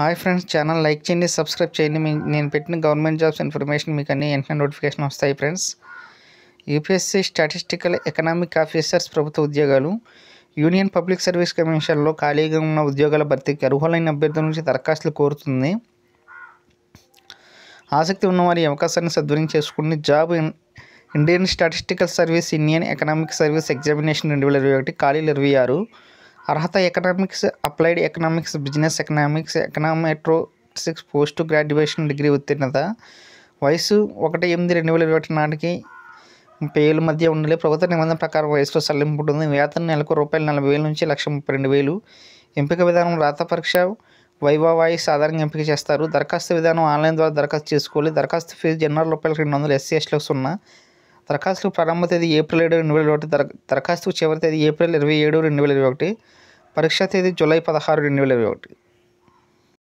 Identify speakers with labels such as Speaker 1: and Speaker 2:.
Speaker 1: hi friends channel like చేయండి subscribe చేయండి మీ నేను పెట్టిన గవర్నమెంట్ జాబ్స్ ఇన్ఫర్మేషన్ మీకు అన్ని వెంటనే నోటిఫికేషన్ వస్తాయి friends UPSC statistical economic officers ప్రభుత్వ ఉద్యోగాలు యూనియన్ పబ్లిక్ సర్వీస్ కమిషన్లో ఖాళీగా ఉన్న ఉద్యోగాల భర్తీకి అర్హులైన అభ్యర్థుల నుంచి దరఖాస్తులు కోరుతుంది ఆసక్తి ఉన్నవారి అవకాశాన్ని సద్వినియం చేసుకుని job Indian statistical service Indian economic service examination రెండు వేల ఇరవై ఒకటి ఖాళీలు ఇరవై ఆరు అర్హత economics applied economics business economics econometrics post graduation degree ఉత్తీర్ణత వయసు ఒకటి ఎనిమిది రెండు వేల ఇరవై నాటికి ముప్పై ఏళ్ళ మధ్య ఉండాలి ప్రభుత్వ నిబంధన ప్రకారం వయసులో సల్లింపు ఉంటుంది వేతన నెలకు రూపాయలు నలభై వేల నుంచి లక్ష ముప్పై రెండు వేలు ఎంపిక విధానం రాత పరీక్ష వైభవాయి సాధారణంగా ఎంపిక చేస్తారు దరఖాస్తు విధానం ఆన్లైన్ ద్వారా దరఖాస్తు చేసుకోవాలి దరఖాస్తు ఫీజు జనరల్ రూపాయలు రెండు వందలు ఎస్సీ ఎస్టీలకు సున్నా దరఖాస్తు ప్రారంభ తేదీ ఏప్రిల్ ఏడు రెండు వేల ఒకటి దరఖాస్తు చివరి తేదీ ఏప్రిల్ ఇరవై ఏడు రెండు వేల ఇరవై ఒకటి పరీక్షా తేదీ జూలై పదహారు రెండు వేల ఇరవై ఒకటి